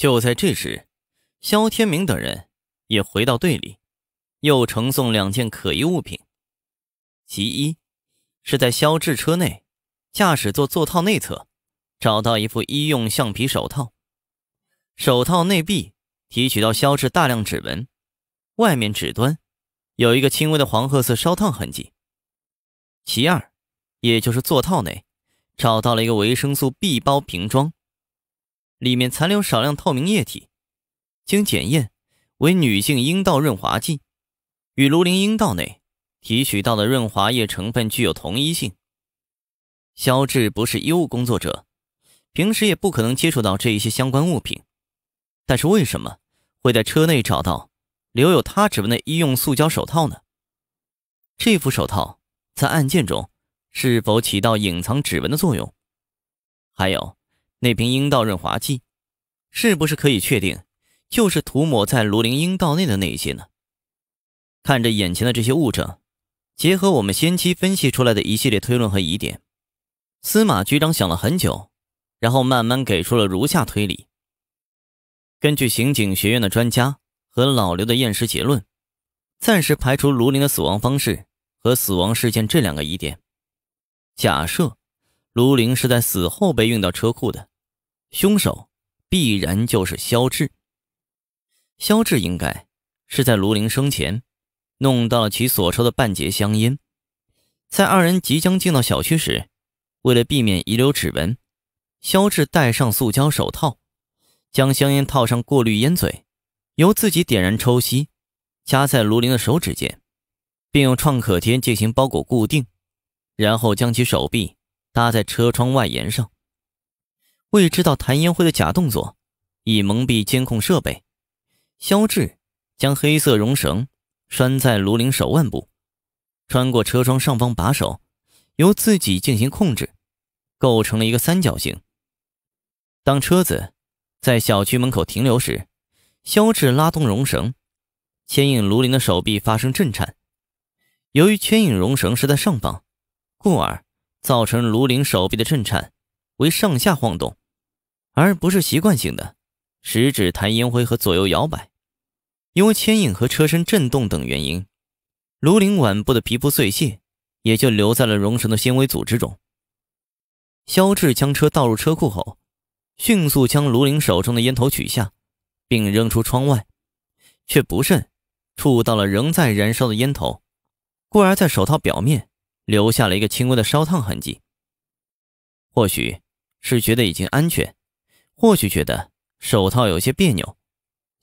就在这时，肖天明等人也回到队里，又呈送两件可疑物品。其一，是在肖志车内驾驶座座套内侧找到一副医用橡皮手套，手套内壁提取到肖志大量指纹，外面指端有一个轻微的黄褐色烧烫痕迹。其二，也就是座套内找到了一个维生素 B 包瓶装。里面残留少量透明液体，经检验为女性阴道润滑剂，与卢林阴道内提取到的润滑液成分具有同一性。肖志不是医务工作者，平时也不可能接触到这一些相关物品，但是为什么会在车内找到留有他指纹的医用塑胶手套呢？这副手套在案件中是否起到隐藏指纹的作用？还有。那瓶阴道润滑剂，是不是可以确定就是涂抹在卢玲阴道内的那些呢？看着眼前的这些物证，结合我们先期分析出来的一系列推论和疑点，司马局长想了很久，然后慢慢给出了如下推理：根据刑警学院的专家和老刘的验尸结论，暂时排除卢玲的死亡方式和死亡事件这两个疑点。假设卢玲是在死后被运到车库的。凶手必然就是肖志。肖志应该是在卢玲生前弄到了其所抽的半截香烟，在二人即将进到小区时，为了避免遗留指纹，肖志戴上塑胶手套，将香烟套上过滤烟嘴，由自己点燃抽吸，夹在卢玲的手指间，并用创可贴进行包裹固定，然后将其手臂搭在车窗外沿上。为知道谭延辉的假动作，以蒙蔽监控设备，肖智将黑色绒绳拴在卢林手腕部，穿过车窗上方把手，由自己进行控制，构成了一个三角形。当车子在小区门口停留时，肖志拉动绒绳，牵引卢林的手臂发生震颤。由于牵引绒绳是在上方，故而造成卢林手臂的震颤为上下晃动。而不是习惯性的食指弹烟灰和左右摇摆，因为牵引和车身震动等原因，卢林腕部的皮肤碎屑也就留在了绒绳的纤维组织中。肖智将车倒入车库后，迅速将卢林手中的烟头取下，并扔出窗外，却不慎触到了仍在燃烧的烟头，故而在手套表面留下了一个轻微的烧烫痕迹。或许是觉得已经安全。或许觉得手套有些别扭，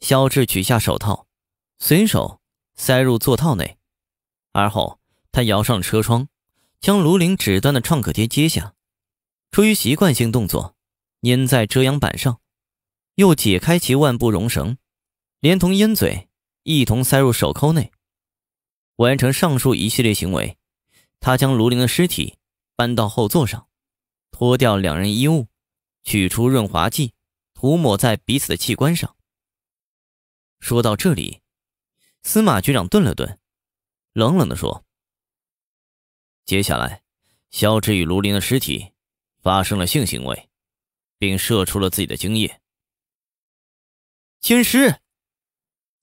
肖智取下手套，随手塞入座套内，而后他摇上车窗，将卢林指端的创可贴揭下，出于习惯性动作，粘在遮阳板上，又解开其万部绒绳，连同烟嘴一同塞入手扣内，完成上述一系列行为，他将卢林的尸体搬到后座上，脱掉两人衣物。取出润滑剂，涂抹在彼此的器官上。说到这里，司马局长顿了顿，冷冷的说：“接下来，肖志与卢林的尸体发生了性行为，并射出了自己的精液。”“天师，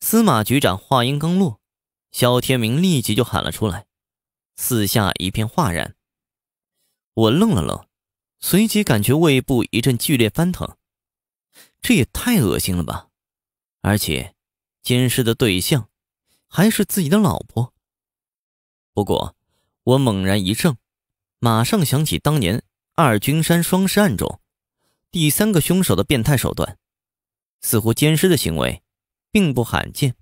司马局长话音刚落，肖天明立即就喊了出来，四下一片哗然。我愣了愣。随即感觉胃部一阵剧烈翻腾，这也太恶心了吧！而且，监尸的对象还是自己的老婆。不过，我猛然一怔，马上想起当年二军山双尸案中第三个凶手的变态手段，似乎监尸的行为并不罕见。